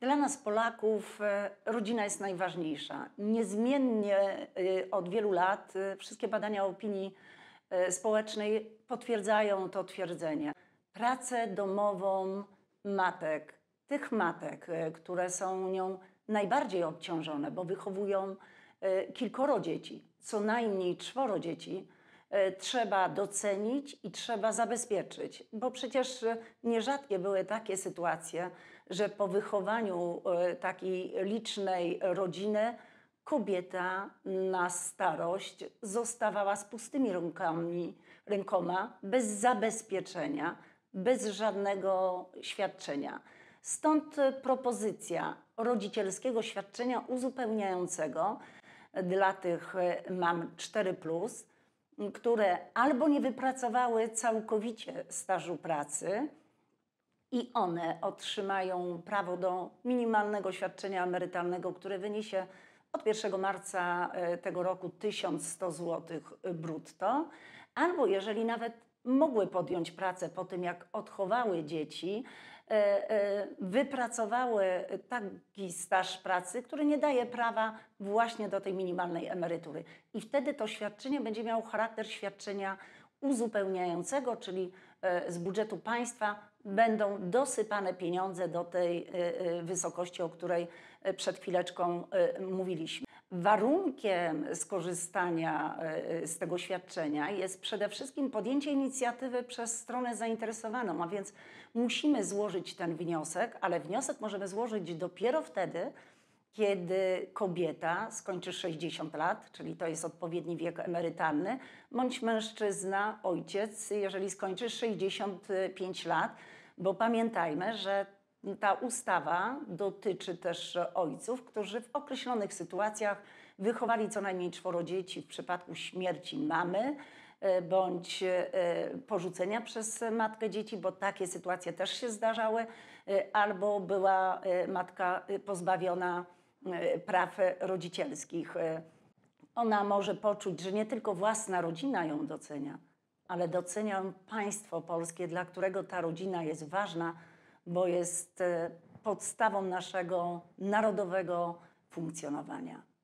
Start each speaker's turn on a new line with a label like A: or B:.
A: Dla nas, Polaków, e, rodzina jest najważniejsza. Niezmiennie e, od wielu lat e, wszystkie badania opinii społecznej potwierdzają to twierdzenie. Pracę domową matek, tych matek, które są nią najbardziej obciążone, bo wychowują kilkoro dzieci, co najmniej czworo dzieci, trzeba docenić i trzeba zabezpieczyć, bo przecież nierzadkie były takie sytuacje, że po wychowaniu e, takiej licznej rodziny kobieta na starość zostawała z pustymi rękami, rękoma, bez zabezpieczenia, bez żadnego świadczenia. Stąd propozycja rodzicielskiego świadczenia uzupełniającego dla tych e, mam 4, które albo nie wypracowały całkowicie stażu pracy, i one otrzymają prawo do minimalnego świadczenia emerytalnego, które wyniesie od 1 marca e, tego roku 1100 zł e, brutto, albo jeżeli nawet mogły podjąć pracę po tym, jak odchowały dzieci, e, wypracowały taki staż pracy, który nie daje prawa właśnie do tej minimalnej emerytury. I wtedy to świadczenie będzie miało charakter świadczenia uzupełniającego, czyli e, z budżetu państwa będą dosypane pieniądze do tej e, e, wysokości, o której przed chwileczką mówiliśmy. Warunkiem skorzystania z tego świadczenia jest przede wszystkim podjęcie inicjatywy przez stronę zainteresowaną, a więc musimy złożyć ten wniosek, ale wniosek możemy złożyć dopiero wtedy, kiedy kobieta skończy 60 lat, czyli to jest odpowiedni wiek emerytalny, bądź mężczyzna, ojciec, jeżeli skończy 65 lat, bo pamiętajmy, że ta ustawa dotyczy też ojców, którzy w określonych sytuacjach wychowali co najmniej czworo dzieci w przypadku śmierci mamy e, bądź e, porzucenia przez matkę dzieci, bo takie sytuacje też się zdarzały, e, albo była matka pozbawiona E, praw rodzicielskich. E, ona może poczuć, że nie tylko własna rodzina ją docenia, ale docenia państwo polskie, dla którego ta rodzina jest ważna, bo jest e, podstawą naszego narodowego funkcjonowania.